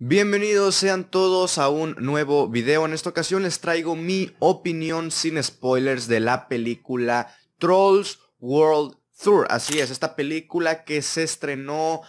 Bienvenidos sean todos a un nuevo video. En esta ocasión les traigo mi opinión sin spoilers de la película Trolls World Tour. Así es, esta película que se estrenó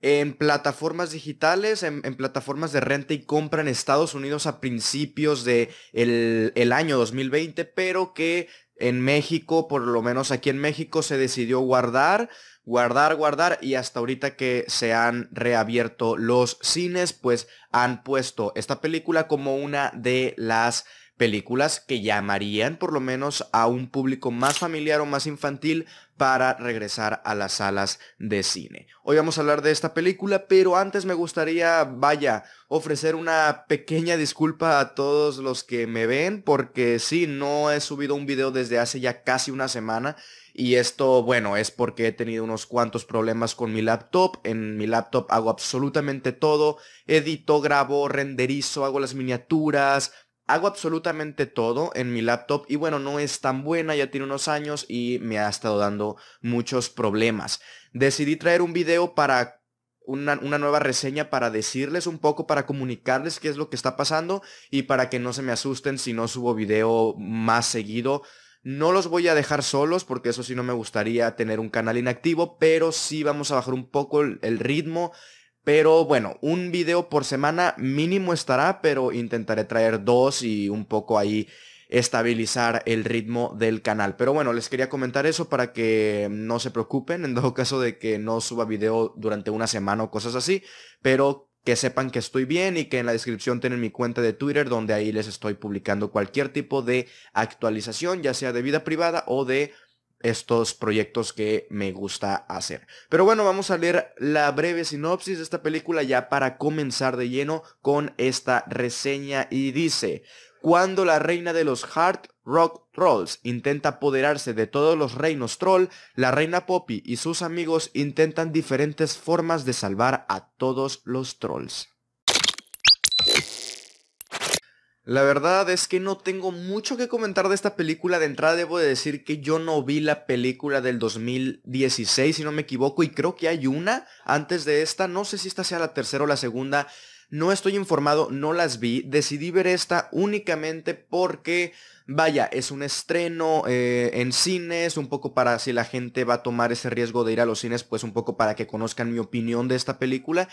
en plataformas digitales, en, plataformas de renta y compra en Estados Unidos a principios del de año 2020, pero que en México, por lo menos aquí en México, se decidió guardar guardar, guardar y hasta ahorita que se han reabierto los cines, pues han puesto esta película como una de las películas que llamarían por lo menos a un público más familiar o más infantil para regresar a las salas de cine. Hoy vamos a hablar de esta película, pero antes me gustaría, vaya, ofrecer una pequeña disculpa a todos los que me ven, porque sí, no he subido un video desde hace ya casi una semana. Y esto, bueno, es porque he tenido unos cuantos problemas con mi laptop. En mi laptop hago absolutamente todo. Edito, grabo, renderizo, hago las miniaturas, Hago absolutamente todo en mi laptop y bueno, no es tan buena, ya tiene unos años y me ha estado dando muchos problemas. Decidí traer un video para una, nueva reseña para decirles un poco, para comunicarles qué es lo que está pasando y para que no se me asusten si no subo video más seguido. No los voy a dejar solos porque eso sí no me gustaría tener un canal inactivo, pero sí vamos a bajar un poco el, el ritmo pero bueno, un video por semana mínimo estará, pero intentaré traer dos y un poco ahí estabilizar el ritmo del canal. Pero bueno, les quería comentar eso para que no se preocupen en todo caso de que no suba video durante una semana o cosas así, pero que sepan que estoy bien y que en la descripción tienen mi cuenta de Twitter donde ahí les estoy publicando cualquier tipo de actualización, ya sea de vida privada o de estos proyectos que me gusta hacer. Pero bueno, vamos a leer la breve sinopsis de esta película ya para comenzar de lleno con esta reseña y dice, cuando la reina de los Hard Rock Trolls intenta apoderarse de todos los reinos troll, la reina Poppy y sus amigos intentan diferentes formas de salvar a todos los trolls. La verdad es que no tengo mucho que comentar de esta película. De entrada debo de decir que yo no vi la película del 2016, si no me equivoco, y creo que hay una antes de esta. No sé si esta sea la tercera o la segunda. No estoy informado, no las vi. Decidí ver esta únicamente porque, vaya, es un estreno eh, en cines, un poco para si la gente va a tomar ese riesgo de ir a los cines, pues un poco para que conozcan mi opinión de esta película.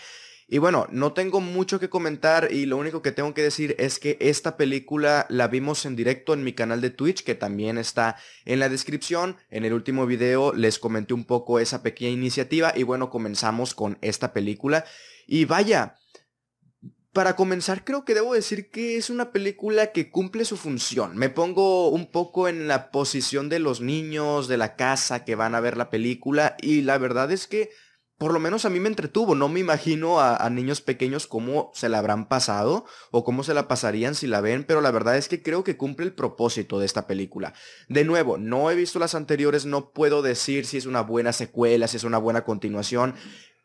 Y bueno, no tengo mucho que comentar y lo único que tengo que decir es que esta película la vimos en directo en mi canal de Twitch, que también está en la descripción. En el último video les comenté un poco esa pequeña iniciativa y bueno, comenzamos con esta película. Y vaya, para comenzar, creo que debo decir que es una película que cumple su función. Me pongo un poco en la posición de los niños, de la casa que van a ver la película, y la verdad es que por lo menos a mí me entretuvo. No me imagino a, niños pequeños cómo se la habrán pasado o cómo se la pasarían si la ven, pero la verdad es que creo que cumple el propósito de esta película. De nuevo, no he visto las anteriores, no puedo decir si es una buena secuela, si es una buena continuación.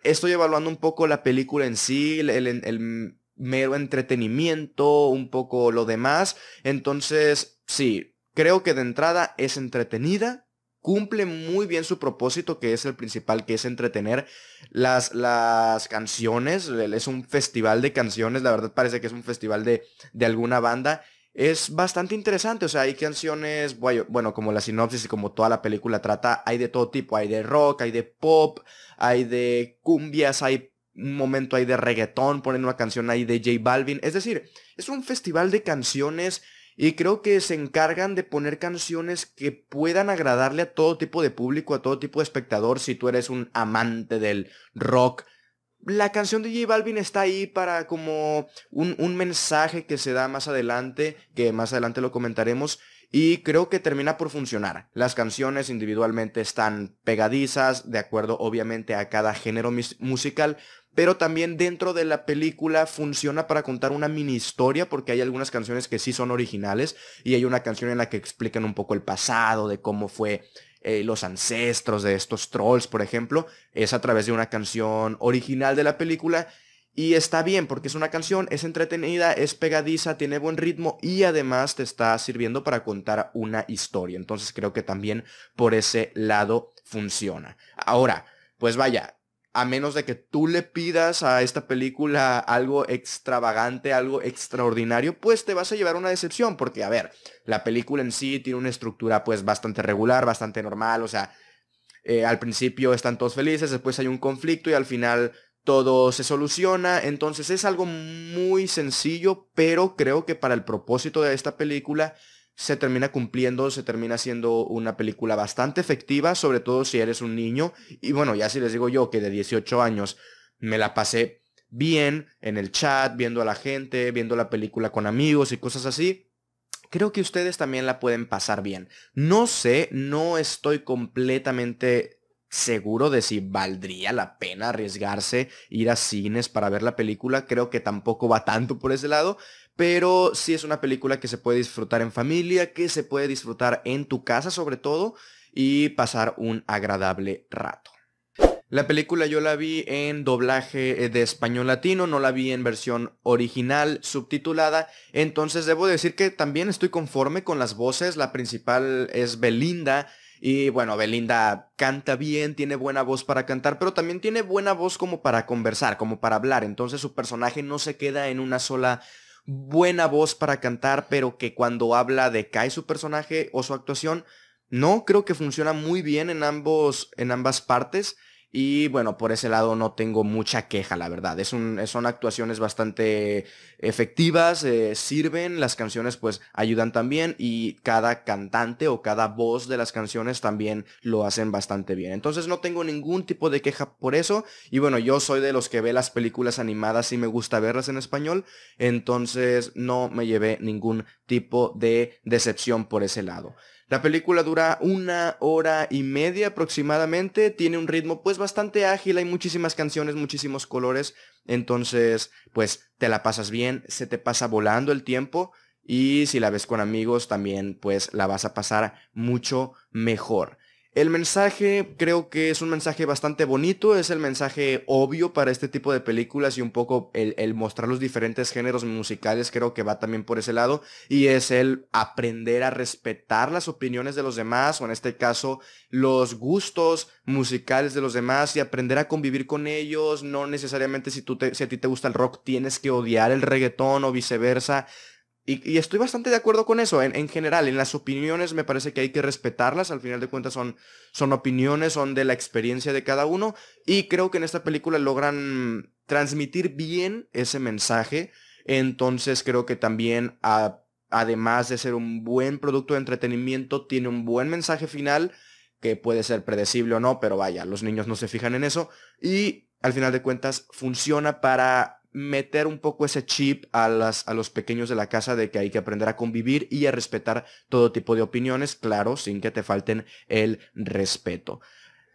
Estoy evaluando un poco la película en sí, el mero entretenimiento, un poco lo demás. Entonces, sí, creo que de entrada es entretenida, cumple muy bien su propósito, que es el principal, que es entretener. Las, las canciones, es un festival de canciones, la verdad parece que es un festival de, de alguna banda. Es bastante interesante, o sea, hay canciones, bueno, como la sinopsis y como toda la película trata, hay de todo tipo, hay de rock, hay de pop, hay de cumbias, hay un momento ahí de reggaetón, ponen una canción ahí de J Balvin. Es decir, es un festival de canciones y creo que se encargan de poner canciones que puedan agradarle a todo tipo de público, a todo tipo de espectador, si tú eres un amante del rock. La canción de J Balvin está ahí para como un, un mensaje que se da más adelante, que más adelante lo comentaremos, y creo que termina por funcionar. Las canciones individualmente están pegadizas, de acuerdo obviamente a cada género musical, pero también dentro de la película funciona para contar una mini historia porque hay algunas canciones que sí son originales y hay una canción en la que explican un poco el pasado, de cómo fue eh, los ancestros de estos trolls, por ejemplo, es a través de una canción original de la película y está bien, porque es una canción, es entretenida, es pegadiza, tiene buen ritmo y además te está sirviendo para contar una historia. Entonces creo que también por ese lado funciona. Ahora, pues vaya, a menos de que tú le pidas a esta película algo extravagante, algo extraordinario, pues te vas a llevar una decepción, porque a ver, la película en sí tiene una estructura pues bastante regular, bastante normal, o sea, eh, al principio están todos felices, después hay un conflicto y al final todo se soluciona. Entonces es algo muy sencillo, pero creo que para el propósito de esta película se termina cumpliendo, se termina siendo una película bastante efectiva, sobre todo si eres un niño. Y bueno, ya si les digo yo que de 18 años me la pasé bien en el chat, viendo a la gente, viendo la película con amigos y cosas así. Creo que ustedes también la pueden pasar bien. No sé, no estoy completamente seguro de si valdría la pena arriesgarse, ir a cines para ver la película. Creo que tampoco va tanto por ese lado, pero sí es una película que se puede disfrutar en familia, que se puede disfrutar en tu casa sobre todo y pasar un agradable rato. La película yo la vi en doblaje eh, de español latino, no la vi en versión original subtitulada, entonces debo decir que también estoy conforme con las voces, la principal es Belinda, y bueno, Belinda canta bien, tiene buena voz para cantar, pero también tiene buena voz como para conversar, como para hablar. Entonces su personaje no se queda en una sola buena voz para cantar, pero que cuando habla decae su personaje o su actuación. No, creo que funciona muy bien en ambos, en ambas partes. Y bueno, por ese lado no tengo mucha queja, la verdad. Es un, son actuaciones bastante efectivas, eh, sirven, las canciones pues ayudan también y cada cantante o cada voz de las canciones también lo hacen bastante bien. Entonces no tengo ningún tipo de queja por eso. Y bueno, yo soy de los que ve las películas animadas y me gusta verlas en español. Entonces no me llevé ningún tipo de decepción por ese lado. La película dura una hora y media aproximadamente, tiene un ritmo pues bastante ágil, hay muchísimas canciones, muchísimos colores, entonces pues te la pasas bien, se te pasa volando el tiempo y si la ves con amigos también pues la vas a pasar mucho mejor. El mensaje creo que es un mensaje bastante bonito, es el mensaje obvio para este tipo de películas y un poco el, mostrar los diferentes géneros musicales creo que va también por ese lado y es el aprender a respetar las opiniones de los demás o en este caso los gustos musicales de los demás y aprender a convivir con ellos, no necesariamente si, tú si a ti te gusta el rock tienes que odiar el reggaetón o viceversa, y, estoy bastante de acuerdo con eso. En, general, en las opiniones me parece que hay que respetarlas. Al final de cuentas son, son opiniones, son de la experiencia de cada uno. Y creo que en esta película logran transmitir bien ese mensaje. Entonces creo que también, además de ser un buen producto de entretenimiento, tiene un buen mensaje final que puede ser predecible o no, pero vaya, los niños no se fijan en eso. Y al final de cuentas funciona para meter un poco ese chip a, las, a los pequeños de la casa de que hay que aprender a convivir y a respetar todo tipo de opiniones, claro, sin que te falten el respeto.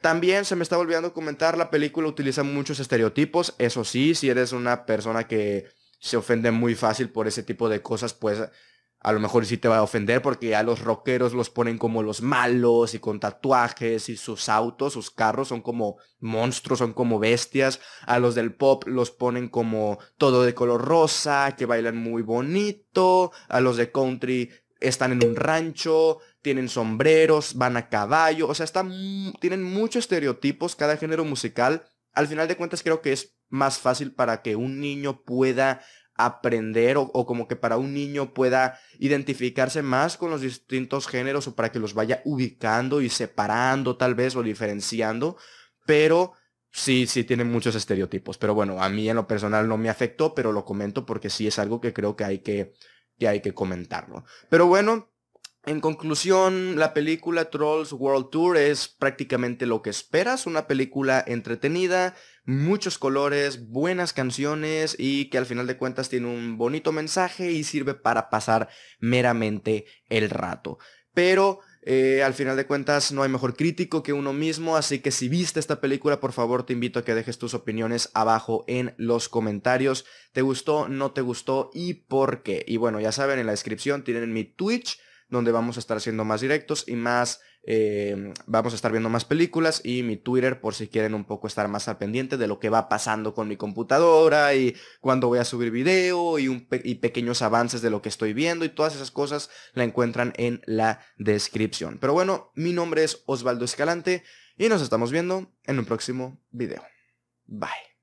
También se me está olvidando comentar, la película utiliza muchos estereotipos, eso sí, si eres una persona que se ofende muy fácil por ese tipo de cosas, pues a lo mejor sí te va a ofender porque a los rockeros los ponen como los malos y con tatuajes y sus autos, sus carros son como monstruos, son como bestias. A los del pop los ponen como todo de color rosa, que bailan muy bonito. A los de country están en un rancho, tienen sombreros, van a caballo. O sea, están, tienen muchos estereotipos cada género musical. Al final de cuentas creo que es más fácil para que un niño pueda aprender o, como que para un niño pueda identificarse más con los distintos géneros o para que los vaya ubicando y separando tal vez o diferenciando, pero sí, sí tiene muchos estereotipos. Pero bueno, a mí en lo personal no me afectó, pero lo comento porque sí es algo que creo que hay que, que, hay que comentarlo. Pero bueno, en conclusión, la película Trolls World Tour es prácticamente lo que esperas, una película entretenida, muchos colores, buenas canciones y que al final de cuentas tiene un bonito mensaje y sirve para pasar meramente el rato. Pero eh, al final de cuentas no hay mejor crítico que uno mismo, así que si viste esta película, por favor te invito a que dejes tus opiniones abajo en los comentarios. ¿Te gustó? ¿No te gustó? ¿Y por qué? Y bueno, ya saben, en la descripción tienen mi Twitch donde vamos a estar haciendo más directos y más, eh, vamos a estar viendo más películas y mi Twitter por si quieren un poco estar más al pendiente de lo que va pasando con mi computadora y cuando voy a subir video y, y pequeños avances de lo que estoy viendo y todas esas cosas la encuentran en la descripción. Pero bueno, mi nombre es Osvaldo Escalante y nos estamos viendo en un próximo video. Bye.